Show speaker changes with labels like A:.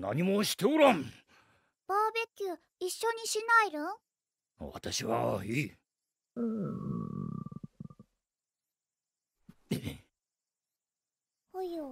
A: 何もしておらんバー
B: ベキュー一緒にしないる
A: ん私はいい
C: ほよ